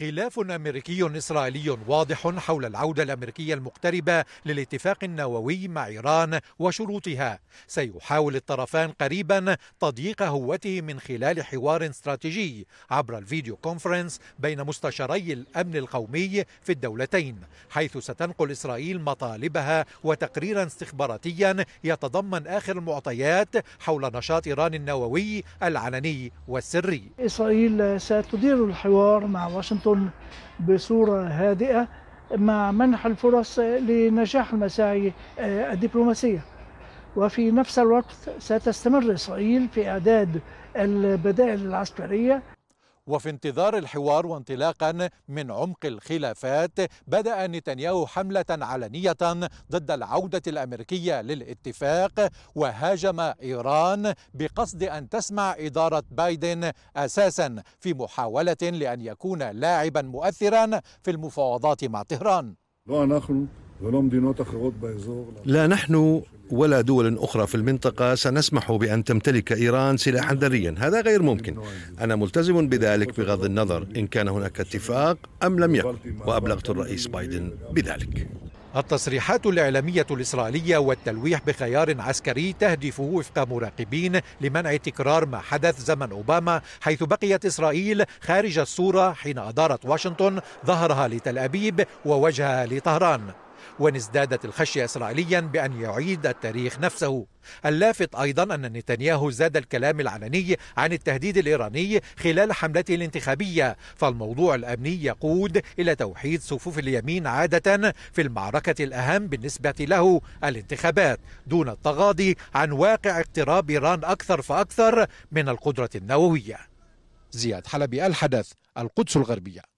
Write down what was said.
خلاف أمريكي إسرائيلي واضح حول العودة الأمريكية المقتربة للاتفاق النووي مع إيران وشروطها سيحاول الطرفان قريبا تضييق هوته من خلال حوار استراتيجي عبر الفيديو كونفرنس بين مستشاري الأمن القومي في الدولتين حيث ستنقل إسرائيل مطالبها وتقريرا استخباراتيا يتضمن آخر المعطيات حول نشاط إيران النووي العلني والسري إسرائيل ستدير الحوار مع واشنطن تقدم بصورة هادئة مع منح الفرص لنجاح المساعي آه، الدبلوماسية وفي نفس الوقت ستستمر إسرائيل في إعداد البدائل العسكرية وفي انتظار الحوار وانطلاقا من عمق الخلافات بدأ نتنياهو حملة علنية ضد العودة الأمريكية للاتفاق وهاجم إيران بقصد أن تسمع إدارة بايدن أساسا في محاولة لأن يكون لاعبا مؤثرا في المفاوضات مع طهران. لا نحن ولا دول أخرى في المنطقة سنسمح بأن تمتلك إيران سلاحا ذريا هذا غير ممكن أنا ملتزم بذلك بغض النظر إن كان هناك اتفاق أم لم يكن وأبلغت الرئيس بايدن بذلك التصريحات الإعلامية الإسرائيلية والتلويح بخيار عسكري تهدف وفق مراقبين لمنع تكرار ما حدث زمن أوباما حيث بقيت إسرائيل خارج الصورة حين أدارت واشنطن ظهرها لتل أبيب ووجهها لطهران وإن ازدادت الخشية إسرائيليا بأن يعيد التاريخ نفسه اللافت أيضا أن نتنياهو زاد الكلام العلني عن التهديد الإيراني خلال حملته الانتخابية فالموضوع الأمني يقود إلى توحيد صفوف اليمين عادة في المعركة الأهم بالنسبة له الانتخابات دون التغاضي عن واقع اقتراب إيران أكثر فأكثر من القدرة النووية زياد حلبي الحدث القدس الغربية